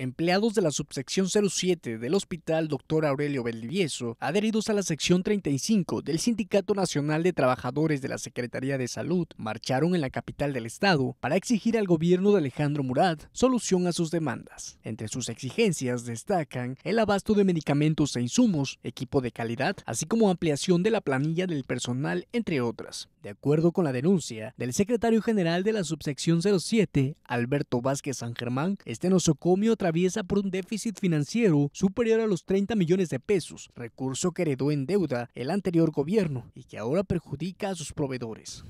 Empleados de la subsección 07 del Hospital Dr. Aurelio Valdivieso, adheridos a la sección 35 del Sindicato Nacional de Trabajadores de la Secretaría de Salud, marcharon en la capital del estado para exigir al gobierno de Alejandro Murad solución a sus demandas. Entre sus exigencias destacan el abasto de medicamentos e insumos, equipo de calidad, así como ampliación de la planilla del personal, entre otras. De acuerdo con la denuncia del secretario general de la subsección 07, Alberto Vázquez San Germán, este nosocomio tras atraviesa por un déficit financiero superior a los 30 millones de pesos, recurso que heredó en deuda el anterior gobierno y que ahora perjudica a sus proveedores.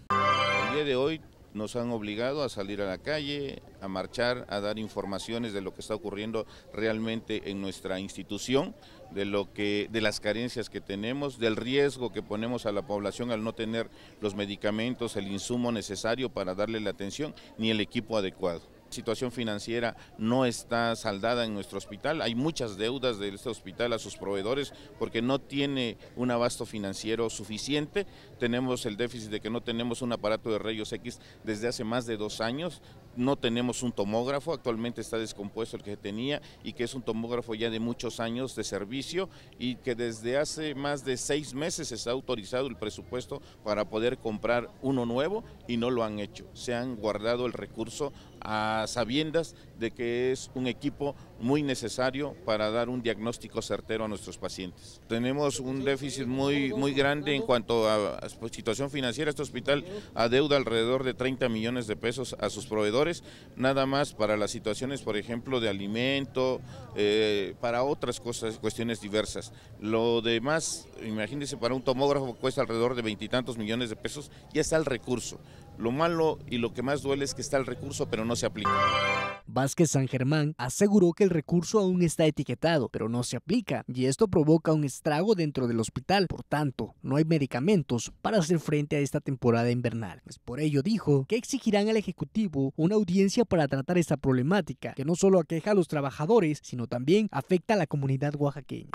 El día de hoy nos han obligado a salir a la calle, a marchar, a dar informaciones de lo que está ocurriendo realmente en nuestra institución, de lo que de las carencias que tenemos, del riesgo que ponemos a la población al no tener los medicamentos, el insumo necesario para darle la atención ni el equipo adecuado situación financiera no está saldada en nuestro hospital. Hay muchas deudas de este hospital a sus proveedores porque no tiene un abasto financiero suficiente. Tenemos el déficit de que no tenemos un aparato de rayos X desde hace más de dos años no tenemos un tomógrafo, actualmente está descompuesto el que tenía y que es un tomógrafo ya de muchos años de servicio y que desde hace más de seis meses se está autorizado el presupuesto para poder comprar uno nuevo y no lo han hecho. Se han guardado el recurso a sabiendas de que es un equipo muy necesario para dar un diagnóstico certero a nuestros pacientes. Tenemos un déficit muy, muy grande en cuanto a situación financiera. Este hospital adeuda alrededor de 30 millones de pesos a sus proveedores nada más para las situaciones, por ejemplo, de alimento, eh, para otras cosas, cuestiones diversas. Lo demás, imagínense, para un tomógrafo cuesta alrededor de veintitantos millones de pesos, ya está el recurso. Lo malo y lo que más duele es que está el recurso, pero no se aplica. Vázquez San Germán aseguró que el recurso aún está etiquetado, pero no se aplica, y esto provoca un estrago dentro del hospital. Por tanto, no hay medicamentos para hacer frente a esta temporada invernal. por ello dijo que exigirán al Ejecutivo una audiencia para tratar esta problemática, que no solo aqueja a los trabajadores, sino también afecta a la comunidad oaxaqueña.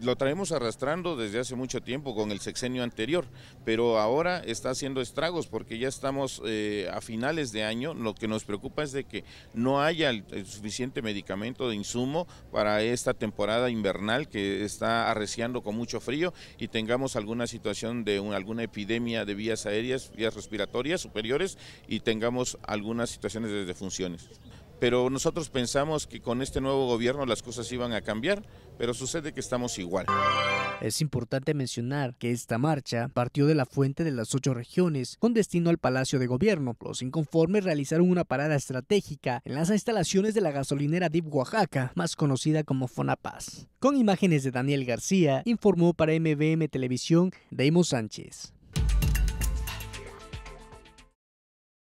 Lo traemos arrastrando desde hace mucho tiempo con el sexenio anterior, pero ahora está haciendo estragos porque ya estamos eh, a finales de año. Lo que nos preocupa es de que no haya el, suficiente medicamento de insumo para esta temporada invernal que está arreciando con mucho frío y tengamos alguna situación de alguna epidemia de vías aéreas, vías respiratorias superiores y tengamos algunas situaciones de defunciones pero nosotros pensamos que con este nuevo gobierno las cosas iban a cambiar, pero sucede que estamos igual. Es importante mencionar que esta marcha partió de la fuente de las ocho regiones con destino al Palacio de Gobierno. Los inconformes realizaron una parada estratégica en las instalaciones de la gasolinera Deep Oaxaca, más conocida como Fonapaz. Con imágenes de Daniel García, informó para MBM Televisión Deimo Sánchez.